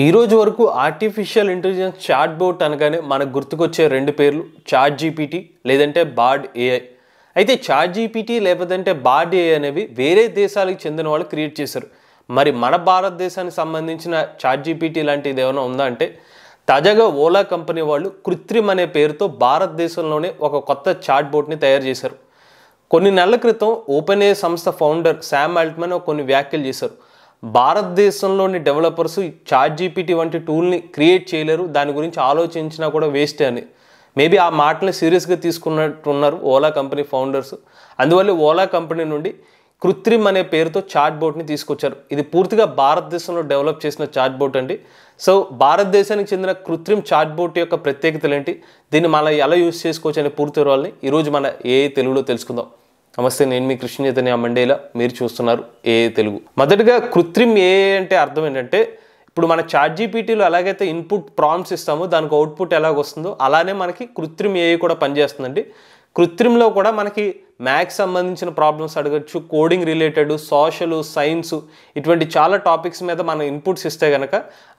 ఈరోజు వరకు artificial intelligence chat boat అనగానే మనకు గుర్తుకొచ్చే రెండు పేర్లు చాట్ జీపీటీ లేదంటే బార్డ్ ఏఐ అయితే చాట్ జీపీటీ లేకపోతే బార్డ్ ఏఐ అనేవి వేరే దేశాలకు చెందిన వాళ్ళు క్రియేట్ చేశారు మరి మన భారతదేశానికి సంబంధించిన చాట్ జీపీటీ లాంటిది ఏమైనా ఉందా అంటే తాజాగా ఓలా కంపెనీ వాళ్ళు కృత్రిమ్ అనే పేరుతో భారతదేశంలోనే ఒక కొత్త చాట్ బోట్ని తయారు చేశారు కొన్ని నెలల క్రితం ఓపెన్ ఏ సంస్థ ఫౌండర్ శామ్ ఆల్ట్మన్ కొన్ని వ్యాఖ్యలు చేశారు భారతదేశంలోని డెవలపర్స్ చాట్ జీపీటీ వంటి టూల్ని క్రియేట్ చేయలేరు దాని గురించి ఆలోచించినా కూడా వేస్ట్ అని మేబీ ఆ మాటని సీరియస్గా తీసుకున్నట్టున్నారు ఓలా కంపెనీ ఫౌండర్స్ అందువల్ల ఓలా కంపెనీ నుండి కృత్రిమ్ అనే పేరుతో చాట్ బోట్ని తీసుకొచ్చారు ఇది పూర్తిగా భారతదేశంలో డెవలప్ చేసిన చాట్ బోట్ అండి సో భారతదేశానికి చెందిన కృత్రిమ్ చాట్ బోట్ యొక్క ప్రత్యేకతలు ఏంటి దీన్ని మన ఎలా యూస్ చేసుకోవచ్చు అనే పూర్తి వివరాలని ఈరోజు మన ఏ తెలుగులో తెలుసుకుందాం నమస్తే నేను మీ కృష్ణ చైతన్య మండేలా మీరు చూస్తున్నారు ఏ తెలుగు మొదటిగా కృత్రిమ ఏ అంటే అర్థం ఏంటంటే ఇప్పుడు మన చాట్ జీపీటీలో ఎలాగైతే ఇన్పుట్ ప్రాంప్ట్స్ ఇస్తామో దానికి అవుట్పుట్ ఎలాగొస్తుందో అలానే మనకి కృత్రిమ ఏఐ కూడా పనిచేస్తుందండి కృత్రిమలో కూడా మనకి మ్యాథ్స్ సంబంధించిన ప్రాబ్లమ్స్ అడగచ్చు కోడింగ్ రిలేటెడ్ సోషల్ సైన్స్ ఇటువంటి చాలా టాపిక్స్ మీద మనం ఇన్పుట్స్ ఇస్తే కనుక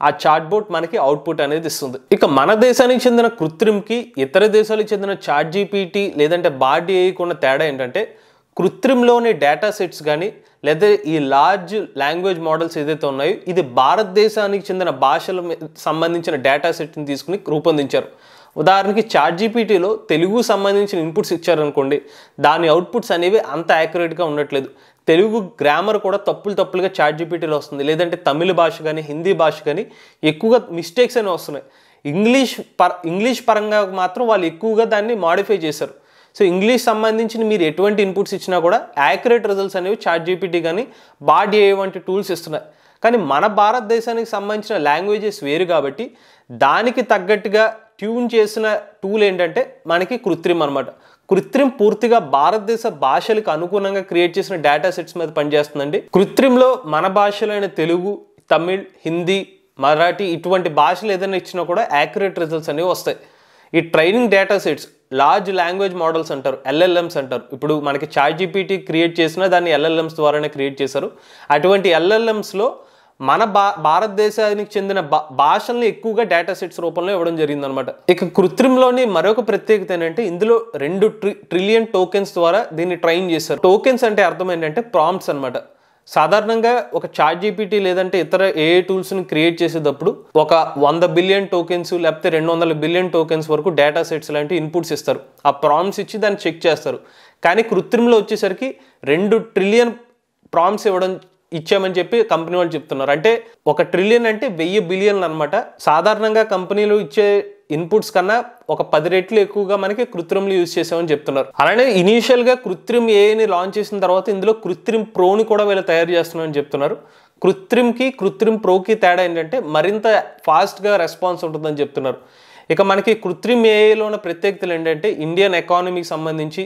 ఆ చాట్ బోర్డ్ మనకి అవుట్పుట్ అనేది ఇస్తుంది ఇక మన దేశానికి చెందిన కృత్రిమ్కి ఇతర దేశాలకు చెందిన చాట్ జీపీటీ లేదంటే బాడీ ఏకున్న తేడా ఏంటంటే కృత్రిమలోని డేటా సెట్స్ కానీ లేదా ఈ లార్జ్ లాంగ్వేజ్ మోడల్స్ ఏదైతే ఉన్నాయో ఇది భారతదేశానికి చెందిన భాషల సంబంధించిన డేటా సెట్ని తీసుకుని రూపొందించారు ఉదాహరణకి చార్ట్ జీపీటీలో తెలుగు సంబంధించిన ఇన్పుట్స్ ఇచ్చారనుకోండి దాని అవుట్పుట్స్ అనేవి అంత యాక్యురేట్గా ఉండట్లేదు తెలుగు గ్రామర్ కూడా తప్పులు తప్పులుగా చార్ట్ జీపీటీలో వస్తుంది లేదంటే తమిళ భాష కానీ హిందీ భాష కానీ ఎక్కువగా మిస్టేక్స్ అనేవి వస్తున్నాయి ఇంగ్లీష్ పర ఇంగ్లీష్ పరంగా మాత్రం వాళ్ళు ఎక్కువగా దాన్ని మాడిఫై చేశారు సో ఇంగ్లీష్ సంబంధించిన మీరు ఎటువంటి ఇన్పుట్స్ ఇచ్చినా కూడా యాక్యురేట్ రిజల్ట్స్ అనేవి చార్ట్ జీపీటీ కానీ బాడ్ ఏ వంటి టూల్స్ ఇస్తున్నాయి కానీ మన భారతదేశానికి సంబంధించిన లాంగ్వేజెస్ వేరు కాబట్టి దానికి తగ్గట్టుగా ట్యూన్ చేసిన టూల్ ఏంటంటే మనకి కృత్రిమ అనమాట కృత్రిమ పూర్తిగా భారతదేశ భాషలకు అనుగుణంగా క్రియేట్ చేసిన డేటా సెట్స్ మీద పనిచేస్తుందండి కృత్రిమ్లో మన భాషలైన తెలుగు తమిళ్ హిందీ మరాఠీ ఇటువంటి భాషలు ఏదైనా ఇచ్చినా కూడా యాక్యురేట్ రిజల్ట్స్ అనేవి వస్తాయి ఈ training data sets large language models అంటారు ఎల్ఎల్ఎంస్ అంటారు ఇప్పుడు మనకి చాట్ జీపీటీ క్రియేట్ చేసిన దాన్ని ఎల్ఎల్ఎమ్స్ ద్వారానే క్రియేట్ చేశారు అటువంటి ఎల్ఎల్ఎమ్స్లో మన భా భారతదేశానికి చెందిన భా భాషల్ని ఎక్కువగా డేటా సెట్స్ రూపంలో ఇవ్వడం జరిగిందనమాట ఇక కృత్రిమలోని మరొక ప్రత్యేకత ఏంటంటే ఇందులో రెండు ట్రి ట్రిలియన్ టోకెన్స్ ద్వారా దీన్ని ట్రైన్ చేశారు టోకెన్స్ అంటే అర్థం ఏంటంటే ప్రాంప్ట్స్ అనమాట సాధారణంగా ఒక చార్ట్ జీపీటీ లేదంటే ఇతర ఏ టూల్స్ని క్రియేట్ చేసేటప్పుడు ఒక వంద బిలియన్ టోకెన్స్ లేకపోతే రెండు వందల బిలియన్ టోకెన్స్ వరకు డేటా సెట్స్ లాంటి ఇన్పుట్స్ ఇస్తారు ఆ ప్రామ్స్ ఇచ్చి దాన్ని చెక్ చేస్తారు కానీ కృత్రిమలో వచ్చేసరికి రెండు ట్రిలియన్ ప్రామ్స్ ఇవ్వడం ఇచ్చామని చెప్పి కంపెనీ వాళ్ళు చెప్తున్నారు అంటే ఒక ట్రిలియన్ అంటే వెయ్యి బిలియన్లు అనమాట సాధారణంగా కంపెనీలు ఇచ్చే ఇన్పుట్స్ కన్నా ఒక పది రెట్లు ఎక్కువగా మనకి కృత్రిమలు యూజ్ చేసామని చెప్తున్నారు అలానే గా కృత్రిమ ఏని లాంచ్ చేసిన తర్వాత ఇందులో కృత్రిమ ప్రోని కూడా వీళ్ళు తయారు చేస్తున్నామని చెప్తున్నారు కృత్రిమ్కి కృత్రిమ ప్రోకి తేడా ఏంటంటే మరింత ఫాస్ట్గా రెస్పాన్స్ ఉంటుందని చెప్తున్నారు ఇక మనకి కృత్రిమ ఏఐలో ఉన్న ప్రత్యేకతలు ఏంటంటే ఇండియన్ ఎకానమీకి సంబంధించి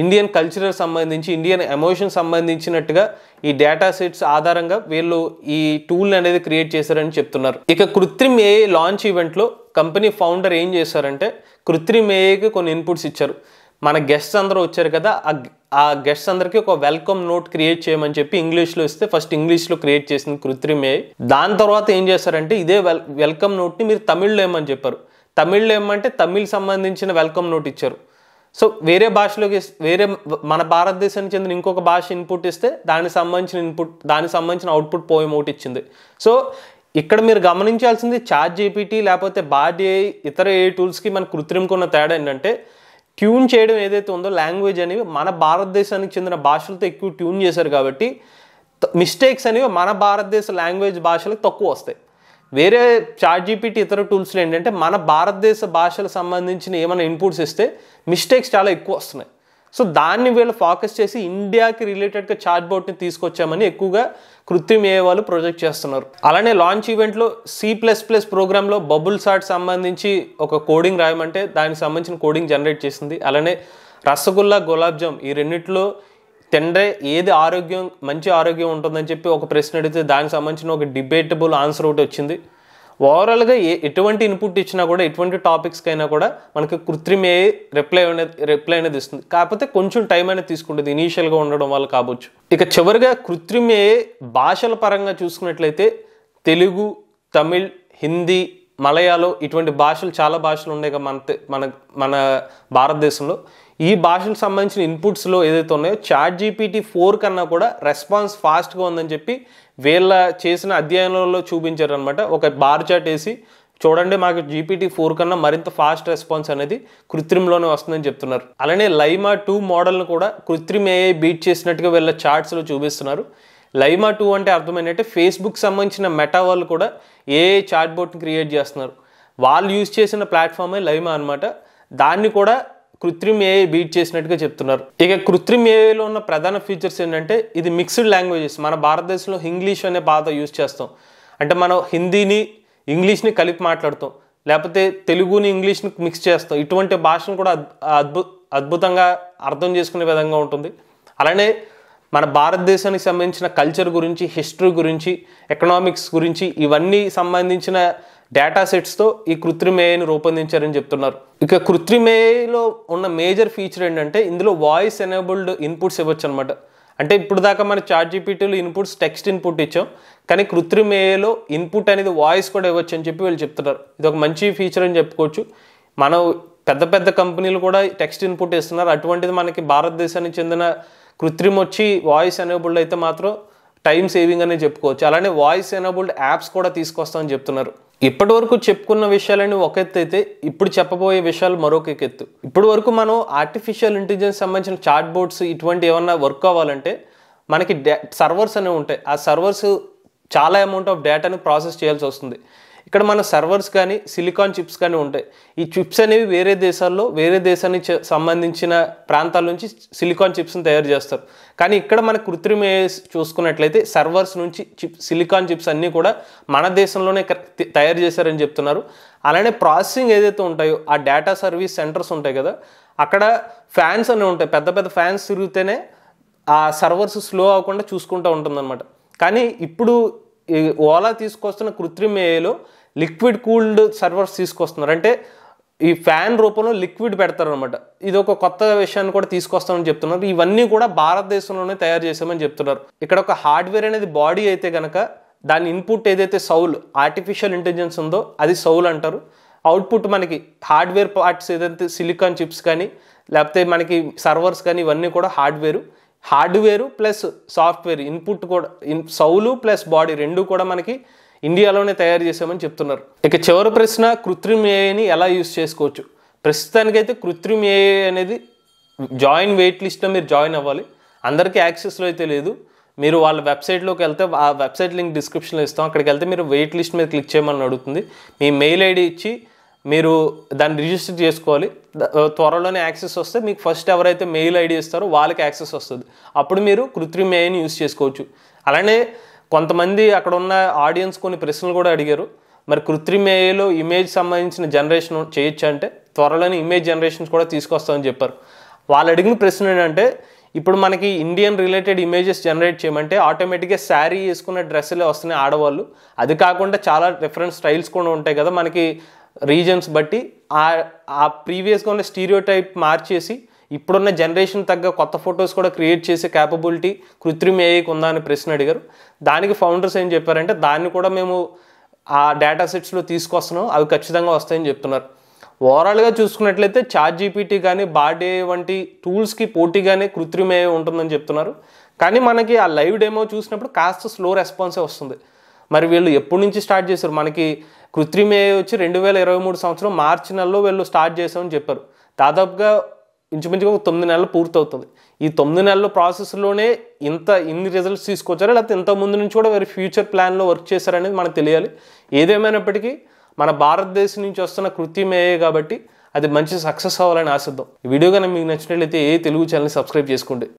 ఇండియన్ కల్చరల్ సంబంధించి ఇండియన్ ఎమోషన్ సంబంధించినట్టుగా ఈ డేటా సెట్స్ ఆధారంగా వీళ్ళు ఈ టూల్ అనేది క్రియేట్ చేశారని చెప్తున్నారు ఇక కృత్రిమ ఏఐ లాంచ్ ఈవెంట్లో కంపెనీ ఫౌండర్ ఏం చేశారంటే కృత్రిమ ఏఐకి కొన్ని ఇన్పుట్స్ ఇచ్చారు మన గెస్ట్స్ అందరూ వచ్చారు కదా ఆ గెస్ట్స్ అందరికి ఒక వెల్కమ్ నోట్ క్రియేట్ చేయమని చెప్పి ఇంగ్లీష్లో ఇస్తే ఫస్ట్ ఇంగ్లీష్లో క్రియేట్ చేసింది కృత్రిమ ఏ దాని తర్వాత ఏం చేశారంటే ఇదే వెల్ వెల్కమ్ నోట్ని మీరు తమిళ్లో ఏమని చెప్పారు తమిళ్లో ఏమంటే తమిళ్ సంబంధించిన వెల్కమ్ నోట్ ఇచ్చారు సో వేరే భాషలోకి వేరే మన భారతదేశానికి చెందిన ఇంకొక భాష ఇన్పుట్ ఇస్తే దానికి సంబంధించిన ఇన్పుట్ దానికి సంబంధించిన అవుట్పుట్ పోయం ఒకటి ఇచ్చింది సో ఇక్కడ మీరు గమనించాల్సింది చార్ట్ జీపీటీ లేకపోతే బాడ్ ఏ ఇతర ఏ టూల్స్కి మన కృత్రిమకున్న తేడా ఏంటంటే ట్యూన్ చేయడం ఏదైతే ఉందో లాంగ్వేజ్ అనేవి మన భారతదేశానికి చెందిన భాషలతో ఎక్కువ ట్యూన్ చేశారు కాబట్టి మిస్టేక్స్ అనేవి మన భారతదేశ లాంగ్వేజ్ భాషలకు తక్కువ వస్తాయి వేరే చాట్ జీపీటీ ఇతర టూల్స్లో ఏంటంటే మన భారతదేశ భాషలకు సంబంధించిన ఏమైనా ఇన్పుట్స్ ఇస్తే మిస్టేక్స్ చాలా ఎక్కువ వస్తున్నాయి సో దాన్ని వీళ్ళు ఫోకస్ చేసి ఇండియాకి రిలేటెడ్గా చార్ట్ బోట్ని తీసుకొచ్చామని ఎక్కువగా కృత్రిమ వాళ్ళు ప్రొజెక్ట్ చేస్తున్నారు అలానే లాంచ్ ఈవెంట్లో సి ప్లస్ ప్లస్ ప్రోగ్రాంలో బబుల్ సాట్ సంబంధించి ఒక కోడింగ్ రాయమంటే దానికి సంబంధించిన కోడింగ్ జనరేట్ చేసింది అలానే రసగుల్లా గులాబ్జామ్ ఈ రెండింటిలో తిండే ఏది ఆరోగ్యం మంచి ఆరోగ్యం ఉంటుందని చెప్పి ఒక ప్రశ్న అడిగితే దానికి సంబంధించిన ఒక డిబేటబుల్ ఆన్సర్ ఒకటి వచ్చింది ఓవరాల్గా ఏ ఎటువంటి ఇన్పుట్ ఇచ్చినా కూడా ఎటువంటి టాపిక్స్కైనా కూడా మనకి కృత్రిమ రిప్లై అనేది రిప్లై అనేది ఇస్తుంది కాకపోతే కొంచెం టైం అనేది తీసుకుంటుంది ఇనీషియల్గా ఉండడం వల్ల కావచ్చు ఇక చివరిగా కృత్రిమ భాషల పరంగా చూసుకున్నట్లయితే తెలుగు తమిళ్ హిందీ మలయాళం ఇటువంటి భాషలు చాలా భాషలు ఉన్నాయి మన మన మన భారతదేశంలో ఈ భాషకు సంబంధించిన ఇన్పుట్స్లో ఏదైతే ఉన్నాయో చాట్ జీపీటీ ఫోర్ కన్నా కూడా రెస్పాన్స్ ఫాస్ట్గా ఉందని చెప్పి వీళ్ళ చేసిన అధ్యయనంలో చూపించారనమాట ఒక బార్ చాట్ వేసి చూడండి మాకు జీపీటీ ఫోర్ కన్నా మరింత ఫాస్ట్ రెస్పాన్స్ అనేది కృత్రిమలోనే వస్తుందని చెప్తున్నారు అలానే లైమా టూ మోడల్ను కూడా కృత్రిమ ఏఐ బీట్ చేసినట్టుగా వీళ్ళ చార్ట్స్లో చూపిస్తున్నారు లైమా టూ అంటే అర్థమైనట్టే ఫేస్బుక్ సంబంధించిన మెటా వాళ్ళు కూడా ఏఐ చాట్ బోర్డ్ని క్రియేట్ చేస్తున్నారు వాళ్ళు యూజ్ చేసిన ప్లాట్ఫామే లైమా అనమాట దాన్ని కూడా కృత్రిమ ఏఐ బీట్ చేసినట్టుగా చెప్తున్నారు ఇక కృత్రిమ ఏఐలో ఉన్న ప్రధాన ఫీచర్స్ ఏంటంటే ఇది మిక్స్డ్ లాంగ్వేజెస్ మన భారతదేశంలో ఇంగ్లీష్ అనే బాధ యూజ్ చేస్తాం అంటే మనం హిందీని ఇంగ్లీష్ని కలిపి మాట్లాడుతాం లేకపోతే తెలుగుని ఇంగ్లీష్ని మిక్స్ చేస్తాం ఇటువంటి భాషను కూడా అద్భు అద్భుతంగా అర్థం చేసుకునే విధంగా ఉంటుంది అలానే మన భారతదేశానికి సంబంధించిన కల్చర్ గురించి హిస్టరీ గురించి ఎకనామిక్స్ గురించి ఇవన్నీ సంబంధించిన డేటా సెట్స్తో ఈ కృత్రిమ ఏఐని రూపొందించారని చెప్తున్నారు ఇక కృత్రిమ ఏఐలో ఉన్న మేజర్ ఫీచర్ ఏంటంటే ఇందులో వాయిస్ ఎనేబుల్డ్ ఇన్పుట్స్ ఇవ్వచ్చు అనమాట అంటే ఇప్పుడు దాకా మన చార్ట్ జీపీటీలో ఇన్పుట్స్ టెక్స్ట్ ఇన్పుట్ ఇచ్చాం కానీ కృత్రిమ ఏఐలో ఇన్పుట్ అనేది వాయిస్ కూడా ఇవ్వచ్చు అని చెప్పి వీళ్ళు చెప్తున్నారు ఇది ఒక మంచి ఫీచర్ అని చెప్పుకోవచ్చు మనం పెద్ద పెద్ద కంపెనీలు కూడా టెక్స్ట్ ఇన్పుట్ ఇస్తున్నారు అటువంటిది మనకి భారతదేశానికి చెందిన కృత్రిమ వచ్చి వాయిస్ ఎనేబుల్డ్ అయితే మాత్రం టైం సేవింగ్ అనేది చెప్పుకోవచ్చు అలానే వాయిస్ ఎనేబుల్డ్ యాప్స్ కూడా తీసుకొస్తామని చెప్తున్నారు ఇప్పటి వరకు చెప్పుకున్న విషయాలని ఒక ఎత్తు అయితే ఇప్పుడు చెప్పబోయే విషయాలు మరొక ఎత్తు ఇప్పటి వరకు మనం ఆర్టిఫిషియల్ ఇంటెలిజెన్స్ సంబంధించిన చాట్ బోర్డ్స్ ఇటువంటి ఏమన్నా వర్క్ అవ్వాలంటే మనకి సర్వర్స్ అనేవి ఉంటాయి ఆ సర్వర్స్ చాలా అమౌంట్ ఆఫ్ డేటాని ప్రాసెస్ చేయాల్సి వస్తుంది ఇక్కడ మన సర్వర్స్ కానీ సిలికాన్ చిప్స్ కానీ ఉంటాయి ఈ చిప్స్ అనేవి వేరే దేశాల్లో వేరే దేశానికి సంబంధించిన ప్రాంతాల నుంచి సిలికాన్ చిప్స్ని తయారు చేస్తారు కానీ ఇక్కడ మన కృత్రిమ చూసుకున్నట్లయితే సర్వర్స్ నుంచి చిప్ సిలికాన్ చిప్స్ అన్నీ కూడా మన దేశంలోనే తయారు చేశారని చెప్తున్నారు అలానే ప్రాసెసింగ్ ఏదైతే ఉంటాయో ఆ డేటా సర్వీస్ సెంటర్స్ ఉంటాయి కదా అక్కడ ఫ్యాన్స్ అనేవి ఉంటాయి పెద్ద పెద్ద ఫ్యాన్స్ తిరిగితేనే ఆ సర్వర్స్ స్లో అవ్వకుండా చూసుకుంటూ ఉంటుందన్నమాట కానీ ఇప్పుడు ఓలా తీసుకొస్తున్న కృత్రిమ ఏలో లిక్విడ్ కూల్డ్ సర్వర్స్ తీసుకొస్తున్నారు అంటే ఈ ఫ్యాన్ రూపంలో లిక్విడ్ పెడతారనమాట ఇది ఒక కొత్త విషయాన్ని కూడా తీసుకొస్తామని చెప్తున్నారు ఇవన్నీ కూడా భారతదేశంలోనే తయారు చేసామని చెప్తున్నారు ఇక్కడ ఒక హార్డ్వేర్ అనేది బాడీ అయితే కనుక దాని ఇన్పుట్ ఏదైతే సౌల్ ఆర్టిఫిషియల్ ఇంటెలిజెన్స్ ఉందో అది సౌల్ అంటారు అవుట్పుట్ మనకి హార్డ్వేర్ పార్ట్స్ ఏదైతే సిలికాన్ చిప్స్ కానీ లేకపోతే మనకి సర్వర్స్ కానీ ఇవన్నీ కూడా hardware hardware plus software input కూడా ఇన్ సౌలు ప్లస్ బాడీ రెండు కూడా మనకి ఇండియాలోనే తయారు చేసామని చెప్తున్నారు ఇక చివరి ప్రశ్న కృత్రిమ ఏఐని ఎలా యూజ్ చేసుకోవచ్చు ప్రస్తుతానికైతే కృత్రిమ ఏఐ అనేది జాయిన్ వెయిట్ లిస్ట్లో మీరు జాయిన్ అవ్వాలి అందరికీ యాక్సెస్లో అయితే లేదు మీరు వాళ్ళ వెబ్సైట్లోకి వెళ్తే ఆ వెబ్సైట్ లింక్ డిస్క్రిప్షన్లో ఇస్తాం అక్కడికి వెళ్తే మీరు వెయిట్ లిస్ట్ మీద క్లిక్ చేయమని అడుగుతుంది మీ మెయిల్ ఐడి ఇచ్చి మీరు దాన్ని రిజిస్టర్ చేసుకోవాలి త్వరలోనే యాక్సెస్ వస్తే మీకు ఫస్ట్ ఎవరైతే మెయిల్ ఐడి ఇస్తారో వాళ్ళకి యాక్సెస్ వస్తుంది అప్పుడు మీరు కృత్రిమ ఏఐని యూస్ చేసుకోవచ్చు అలానే కొంతమంది అక్కడ ఉన్న ఆడియన్స్ కొన్ని ప్రశ్నలు కూడా అడిగారు మరి కృత్రిమ ఏలో ఇమేజ్ సంబంధించిన జనరేషన్ చేయొచ్చు అంటే త్వరలోనే ఇమేజ్ జనరేషన్స్ కూడా తీసుకొస్తామని చెప్పారు వాళ్ళు అడిగిన ప్రశ్న ఏంటంటే ఇప్పుడు మనకి ఇండియన్ రిలేటెడ్ ఇమేజెస్ జనరేట్ చేయమంటే ఆటోమేటిక్గా శారీ వేసుకున్న డ్రెస్సులే వస్తున్నాయి ఆడవాళ్ళు అది కాకుండా చాలా డిఫరెంట్ స్టైల్స్ కూడా ఉంటాయి కదా మనకి రీజన్స్ బట్టి ఆ ప్రీవియస్గా ఉన్న స్టీరియో టైప్ మార్చేసి ఇప్పుడున్న జనరేషన్ తగ్గ కొత్త ఫొటోస్ కూడా క్రియేట్ చేసే క్యాపబిలిటీ కృత్రిమ ఏఐకి ఉందా అని ప్రశ్న అడిగారు దానికి ఫౌండర్స్ ఏం చెప్పారంటే దాన్ని కూడా మేము ఆ డేటా సెట్స్లో తీసుకొస్తున్నాం అవి ఖచ్చితంగా వస్తాయని చెప్తున్నారు ఓవరాల్గా చూసుకున్నట్లయితే చాట్ జీపీటీ కానీ బాడే వంటి టూల్స్కి పోటీగానే కృత్రిమ ఏ ఉంటుందని చెప్తున్నారు కానీ మనకి ఆ లైవ్ డెమో చూసినప్పుడు కాస్త స్లో రెస్పాన్సే వస్తుంది మరి వీళ్ళు ఎప్పటి నుంచి స్టార్ట్ చేశారు మనకి కృత్రిమ వచ్చి రెండు వేల ఇరవై మూడు సంవత్సరం మార్చి నెలలో వీళ్ళు స్టార్ట్ చేశామని చెప్పారు దాదాపుగా ఇంచుమించు ఒక తొమ్మిది నెలలు పూర్తవుతుంది ఈ తొమ్మిది నెలల ప్రాసెస్లోనే ఇంత ఇన్ని రిజల్ట్స్ తీసుకొచ్చారో లేకపోతే ఇంత ముందు నుంచి కూడా వారి ఫ్యూచర్ ప్లాన్లో వర్క్ చేశారనేది మనకు తెలియాలి ఏదేమైనప్పటికీ మన భారతదేశం నుంచి వస్తున్న కృత్యమయ్యే కాబట్టి అది మంచి సక్సెస్ అవ్వాలని ఆశిద్దాం ఈ వీడియో కానీ మీకు నచ్చినట్లయితే ఏ తెలుగు ఛానల్ని సబ్స్క్రైబ్ చేసుకోండి